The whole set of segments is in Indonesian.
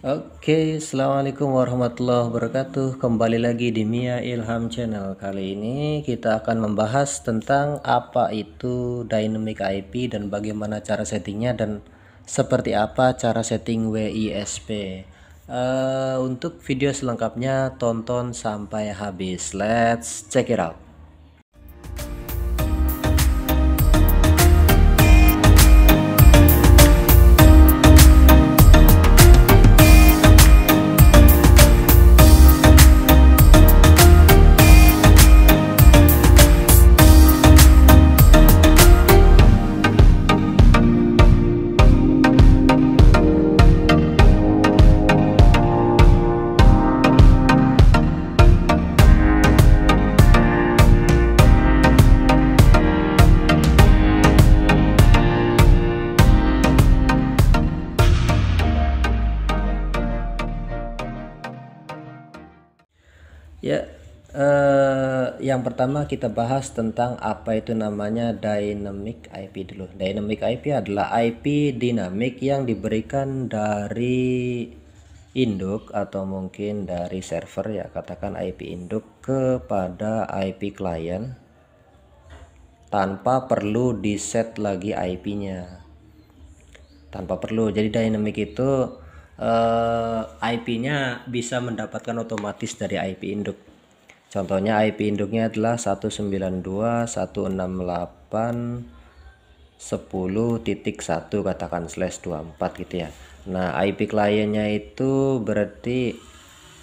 Oke, okay, Assalamualaikum warahmatullahi wabarakatuh Kembali lagi di Mia Ilham Channel Kali ini kita akan membahas tentang apa itu Dynamic IP Dan bagaimana cara settingnya dan seperti apa cara setting WISP uh, eh, Untuk video selengkapnya tonton sampai habis Let's check it out Ya, eh, yang pertama kita bahas tentang apa itu namanya dynamic IP dulu. Dynamic IP adalah IP dinamik yang diberikan dari induk atau mungkin dari server ya katakan IP induk kepada IP client tanpa perlu di set lagi IP-nya tanpa perlu jadi dynamic itu eh, IP-nya bisa mendapatkan otomatis dari IP induk. Contohnya IP induknya adalah 192.168.10.1 katakan slash 24 gitu ya. Nah, IP kliennya itu berarti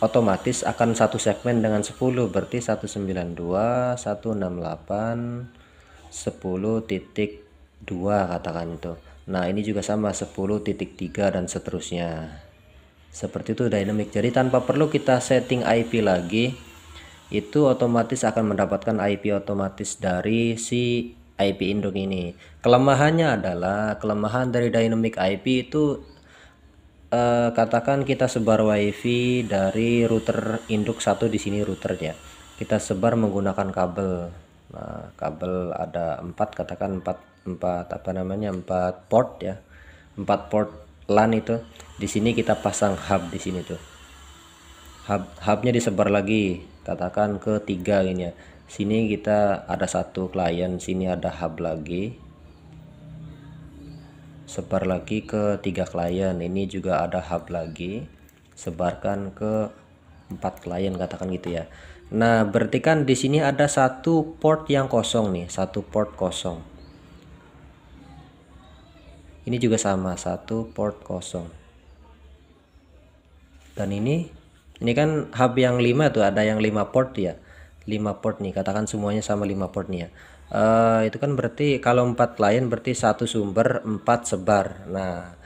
otomatis akan satu segmen dengan 10 berarti 192 168 katakan itu. Nah, ini juga sama 10.3 dan seterusnya seperti itu dynamic jadi tanpa perlu kita setting IP lagi itu otomatis akan mendapatkan IP otomatis dari si IP induk ini kelemahannya adalah kelemahan dari dynamic IP itu eh, katakan kita sebar wifi dari router induk satu di sini routernya kita sebar menggunakan kabel nah, kabel ada empat katakan empat empat apa namanya empat port ya empat port LAN itu di sini kita pasang hub di sini tuh hub hubnya disebar lagi katakan ke tiga ini ya sini kita ada satu klien sini ada hub lagi sebar lagi ke tiga klien ini juga ada hub lagi sebarkan ke empat klien katakan gitu ya nah berarti kan di sini ada satu port yang kosong nih satu port kosong ini juga sama satu port kosong dan ini ini kan hub yang 5 tuh ada yang 5 port ya 5 port nih katakan semuanya sama 5 port nih ya uh, itu kan berarti kalau 4 lain berarti satu sumber 4 sebar nah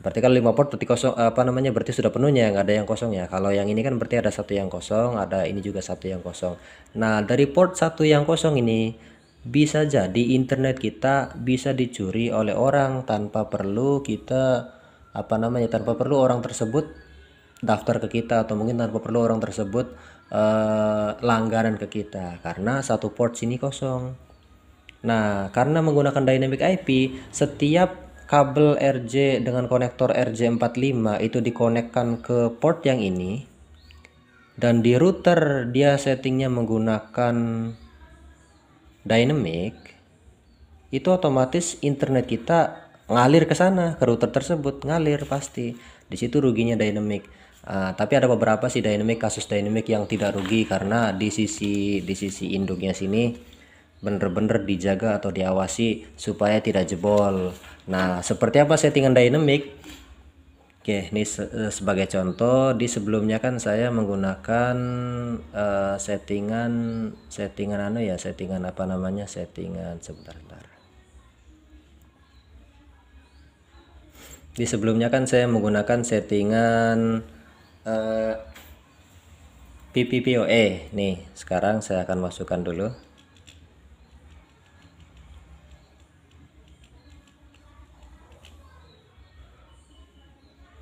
berarti kan 5 port berarti kosong eh, apa namanya berarti sudah penuhnya nggak ada yang kosong ya kalau yang ini kan berarti ada satu yang kosong ada ini juga satu yang kosong nah dari port satu yang kosong ini bisa jadi internet kita bisa dicuri oleh orang tanpa perlu kita apa namanya tanpa perlu orang tersebut daftar ke kita atau mungkin tanpa perlu orang tersebut uh, langganan ke kita karena satu port sini kosong. Nah, karena menggunakan dynamic IP, setiap kabel RJ dengan konektor RJ45 itu dikonekkan ke port yang ini dan di router dia settingnya menggunakan dynamic itu otomatis internet kita ngalir ke sana ke router tersebut ngalir pasti di situ ruginya dynamic Uh, tapi ada beberapa sih dynamic kasus dynamic yang tidak rugi karena di sisi di sisi induknya sini bener-bener dijaga atau diawasi supaya tidak jebol. Nah, seperti apa settingan dynamic? Oke, ini se eh, sebagai contoh di sebelumnya kan saya menggunakan uh, settingan settingan anu ya, settingan apa namanya? Settingan sebentar bentar. Di sebelumnya kan saya menggunakan settingan Eh, PPOE PPPoE nih sekarang saya akan masukkan dulu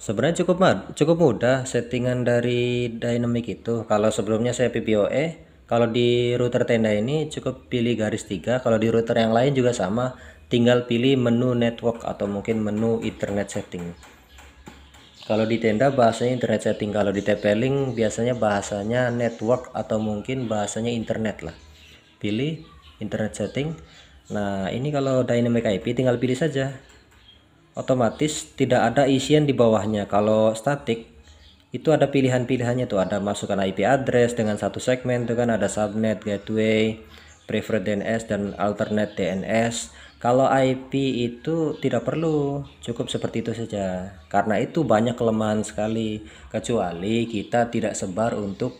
sebenarnya cukup cukup mudah settingan dari dynamic itu kalau sebelumnya saya PPoE kalau di router tenda ini cukup pilih garis tiga kalau di router yang lain juga sama tinggal pilih menu network atau mungkin menu internet setting kalau di tenda bahasanya internet setting, kalau di TP-Link biasanya bahasanya network atau mungkin bahasanya internet lah. Pilih internet setting. Nah, ini kalau dynamic IP tinggal pilih saja. Otomatis tidak ada isian di bawahnya. Kalau static itu ada pilihan-pilihannya tuh, ada masukkan IP address dengan satu segmen tuh kan ada subnet, gateway, preferred DNS dan alternate DNS kalau IP itu tidak perlu, cukup seperti itu saja. Karena itu banyak kelemahan sekali, kecuali kita tidak sebar untuk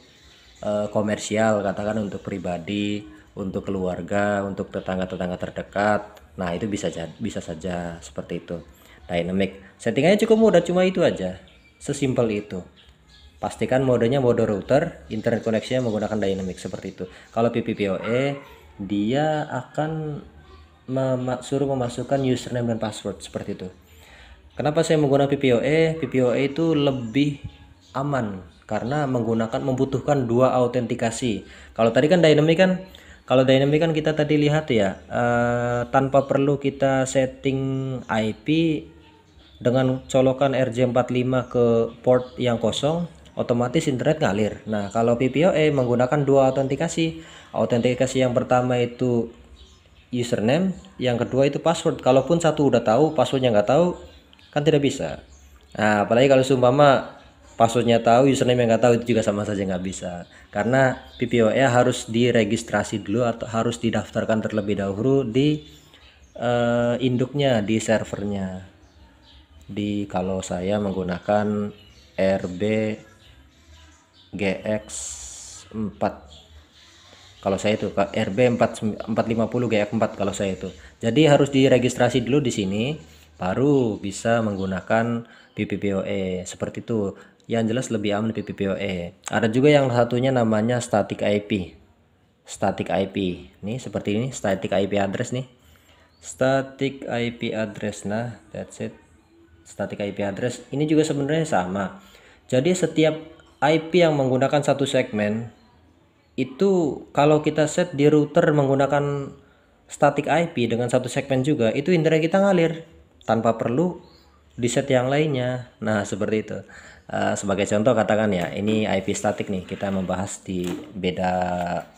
e, komersial, katakan untuk pribadi, untuk keluarga, untuk tetangga-tetangga terdekat. Nah, itu bisa saja, bisa saja seperti itu. Dynamic. Settingannya cukup mudah, cuma itu aja. Sesimpel itu. Pastikan modenya mode router, internet connection menggunakan dynamic seperti itu. Kalau PPPoE dia akan mem suruh memasukkan username dan password seperti itu. Kenapa saya menggunakan PPOE? PPOE itu lebih aman karena menggunakan membutuhkan dua autentikasi. Kalau tadi kan dynamic kan kalau dynamic kan kita tadi lihat ya uh, tanpa perlu kita setting IP dengan colokan RJ45 ke port yang kosong otomatis internet ngalir. Nah, kalau PPOE menggunakan dua autentikasi. Autentikasi yang pertama itu username, yang kedua itu password. Kalaupun satu udah tahu, passwordnya nggak tahu, kan tidak bisa. Nah, apalagi kalau seumpama passwordnya tahu, username yang nggak tahu itu juga sama saja nggak bisa. Karena PPOE harus diregistrasi dulu atau harus didaftarkan terlebih dahulu di uh, induknya, di servernya. Di kalau saya menggunakan RB GX 4 kalau saya itu RB 4450 450 GF4 kalau saya itu jadi harus diregistrasi dulu di sini baru bisa menggunakan PPPoE seperti itu yang jelas lebih aman PPPoE ada juga yang satunya namanya static IP static IP ini seperti ini static IP address nih static IP address nah that's it static IP address ini juga sebenarnya sama jadi setiap IP yang menggunakan satu segmen itu kalau kita set di router menggunakan static IP dengan satu segmen juga itu internet kita ngalir tanpa perlu di set yang lainnya nah seperti itu uh, sebagai contoh katakan ya ini IP static nih kita membahas di beda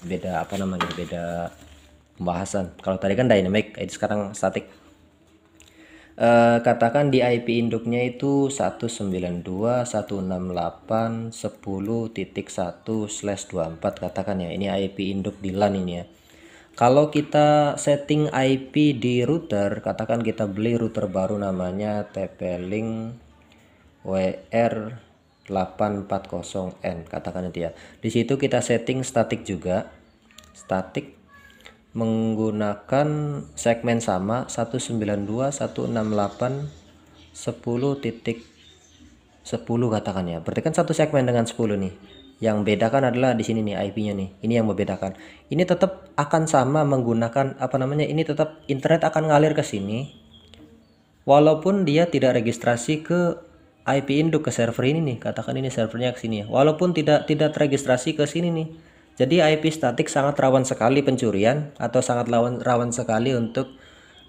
beda apa namanya beda pembahasan kalau tadi kan dynamic itu sekarang static Eh, katakan di IP induknya itu 192.168.10.1/24 katakan ya. Ini IP induk di LAN ini ya. Kalau kita setting IP di router, katakan kita beli router baru namanya TP-Link WR840N, katakan itu ya. Di situ kita setting static juga. Static menggunakan segmen sama 192 168 10 10 katakan ya berarti kan satu segmen dengan 10 nih yang bedakan adalah di sini nih IP-nya nih ini yang membedakan ini tetap akan sama menggunakan apa namanya ini tetap internet akan ngalir ke sini walaupun dia tidak registrasi ke IP induk ke server ini nih katakan ini servernya ke sini ya. walaupun tidak tidak terregistrasi ke sini nih jadi IP statik sangat rawan sekali pencurian atau sangat rawan, rawan sekali untuk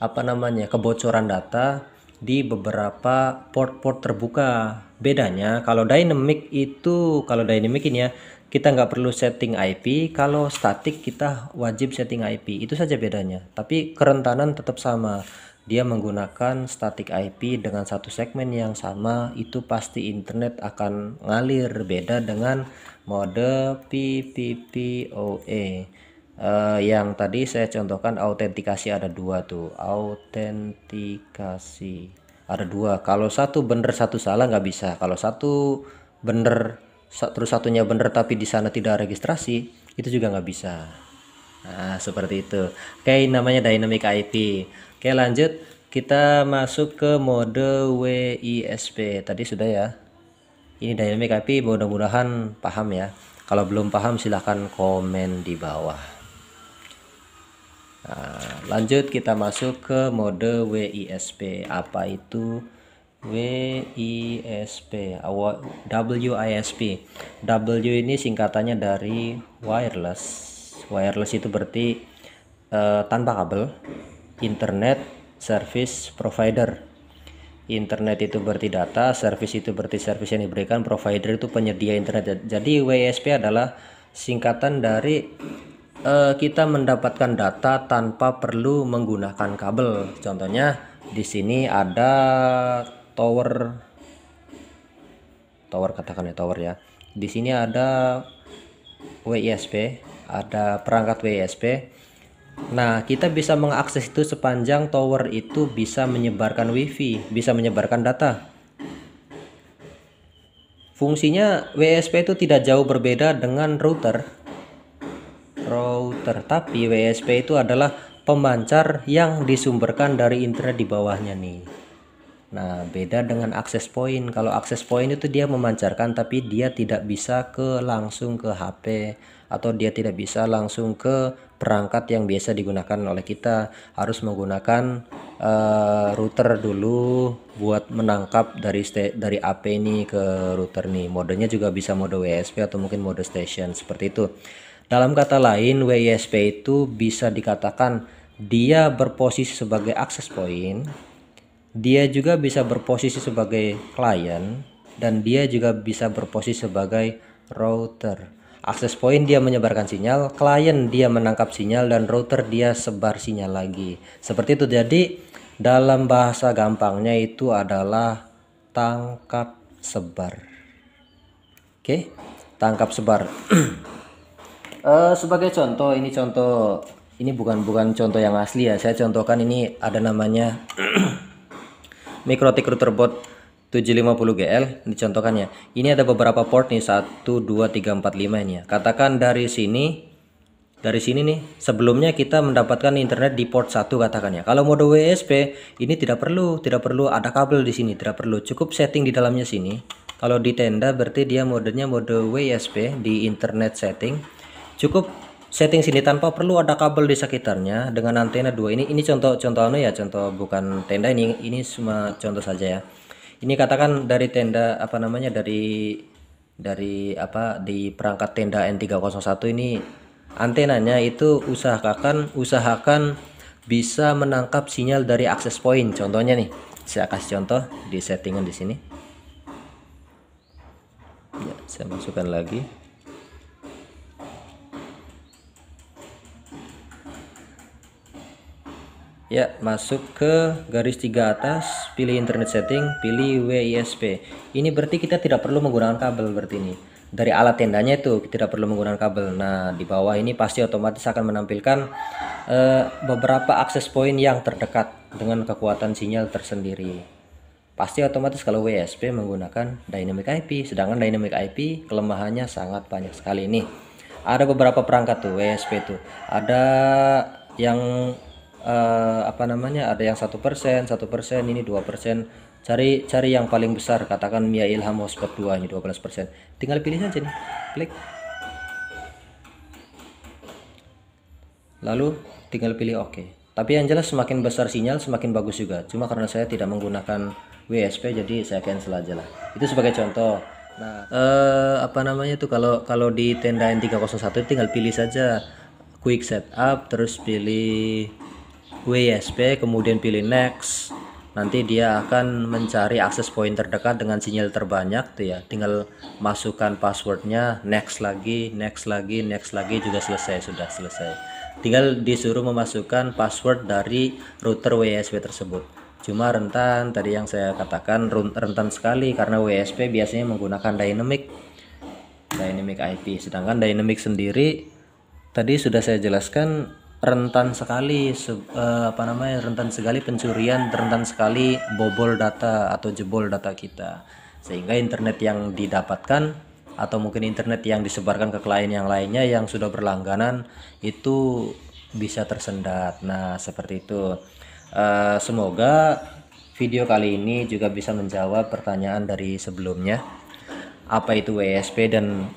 apa namanya kebocoran data di beberapa port-port terbuka. Bedanya kalau dynamic itu kalau dynamic ini ya kita nggak perlu setting IP. Kalau statik kita wajib setting IP. Itu saja bedanya. Tapi kerentanan tetap sama dia menggunakan static IP dengan satu segmen yang sama itu pasti internet akan ngalir beda dengan mode PPPoE uh, eh, yang tadi saya contohkan autentikasi ada dua tuh autentikasi ada dua kalau satu bener satu salah nggak bisa kalau satu bener terus satunya bener tapi di sana tidak registrasi itu juga nggak bisa nah, seperti itu oke namanya dynamic IP oke lanjut kita masuk ke mode WISP tadi sudah ya ini dynamic IP mudah-mudahan paham ya kalau belum paham silahkan komen di bawah nah, lanjut kita masuk ke mode WISP apa itu WISP WISP W ini singkatannya dari wireless wireless itu berarti uh, tanpa kabel internet service provider internet itu berarti data service itu berarti service yang diberikan provider itu penyedia internet jadi WSP adalah singkatan dari uh, kita mendapatkan data tanpa perlu menggunakan kabel contohnya di sini ada tower tower katakan ya tower ya di sini ada WISP ada perangkat WSP. Nah, kita bisa mengakses itu sepanjang tower itu bisa menyebarkan WiFi, bisa menyebarkan data. Fungsinya WSP itu tidak jauh berbeda dengan router. Router, tapi WSP itu adalah pemancar yang disumberkan dari internet di bawahnya nih. Nah, beda dengan access point. Kalau access point itu dia memancarkan tapi dia tidak bisa ke langsung ke HP atau dia tidak bisa langsung ke perangkat yang biasa digunakan oleh kita harus menggunakan uh, router dulu buat menangkap dari dari AP ini ke router nih modenya juga bisa mode WSP atau mungkin mode station seperti itu dalam kata lain WSP itu bisa dikatakan dia berposisi sebagai access point dia juga bisa berposisi sebagai client dan dia juga bisa berposisi sebagai router. Akses point dia menyebarkan sinyal, klien dia menangkap sinyal dan router dia sebar sinyal lagi. Seperti itu. Jadi dalam bahasa gampangnya itu adalah tangkap sebar. Oke, tangkap sebar. uh, sebagai contoh, ini contoh ini bukan bukan contoh yang asli ya. Saya contohkan ini ada namanya Mikrotik router bot 750 GL dicontohkannya ini ada beberapa port nih 1 2 3 4 5 ini ya katakan dari sini dari sini nih sebelumnya kita mendapatkan internet di port 1 katakannya kalau mode WSP ini tidak perlu tidak perlu ada kabel di sini tidak perlu cukup setting di dalamnya sini kalau di tenda berarti dia modenya mode WSP di internet setting cukup setting sini tanpa perlu ada kabel di sekitarnya dengan antena dua ini ini contoh contohnya anu ya contoh bukan tenda ini ini semua contoh saja ya ini katakan dari tenda apa namanya dari dari apa di perangkat tenda N301 ini antenanya itu usahakan usahakan bisa menangkap sinyal dari akses point contohnya nih saya kasih contoh di settingan di sini ya, saya masukkan lagi ya masuk ke garis tiga atas pilih internet setting pilih WISP ini berarti kita tidak perlu menggunakan kabel berarti ini dari alat tendanya itu tidak perlu menggunakan kabel nah di bawah ini pasti otomatis akan menampilkan uh, beberapa akses point yang terdekat dengan kekuatan sinyal tersendiri pasti otomatis kalau WISP menggunakan dynamic IP sedangkan dynamic IP kelemahannya sangat banyak sekali ini. ada beberapa perangkat tuh WISP tuh ada yang uh, apa namanya ada yang satu persen satu persen ini dua persen cari cari yang paling besar katakan Mia Ilham Hotspot 2 ini 12 persen tinggal pilih saja nih klik lalu tinggal pilih oke okay. tapi yang jelas semakin besar sinyal semakin bagus juga cuma karena saya tidak menggunakan WSP jadi saya cancel aja lah itu sebagai contoh nah eh, apa namanya tuh kalau kalau di tenda N301 tinggal pilih saja quick setup terus pilih WSP kemudian pilih next nanti dia akan mencari akses point terdekat dengan sinyal terbanyak tuh ya tinggal masukkan passwordnya next lagi next lagi next lagi juga selesai sudah selesai tinggal disuruh memasukkan password dari router WSP tersebut cuma rentan tadi yang saya katakan rentan sekali karena WSP biasanya menggunakan dynamic dynamic IP sedangkan dynamic sendiri tadi sudah saya jelaskan rentan sekali uh, apa namanya rentan sekali pencurian rentan sekali bobol data atau jebol data kita sehingga internet yang didapatkan atau mungkin internet yang disebarkan ke klien yang lainnya yang sudah berlangganan itu bisa tersendat nah seperti itu uh, semoga video kali ini juga bisa menjawab pertanyaan dari sebelumnya apa itu WSP dan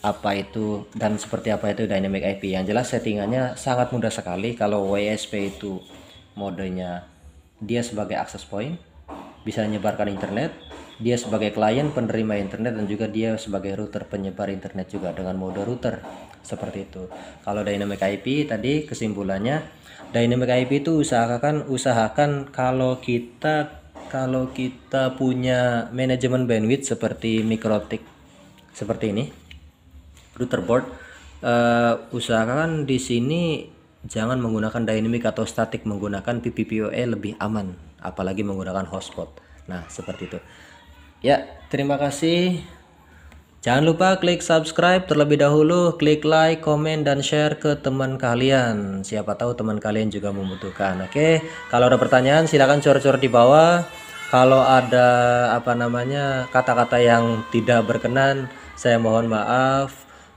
apa itu dan seperti apa itu dynamic IP yang jelas settingannya sangat mudah sekali kalau WSP itu modenya dia sebagai access point bisa menyebarkan internet dia sebagai klien penerima internet dan juga dia sebagai router penyebar internet juga dengan mode router seperti itu kalau dynamic IP tadi kesimpulannya dynamic IP itu usahakan usahakan kalau kita kalau kita punya manajemen bandwidth seperti mikrotik seperti ini Rutherford uh, usahakan di sini jangan menggunakan dynamic atau static menggunakan PPPoE lebih aman apalagi menggunakan hotspot nah seperti itu ya terima kasih jangan lupa klik subscribe terlebih dahulu klik like comment dan share ke teman kalian siapa tahu teman kalian juga membutuhkan oke kalau ada pertanyaan silahkan cor-cor di bawah kalau ada apa namanya kata-kata yang tidak berkenan saya mohon maaf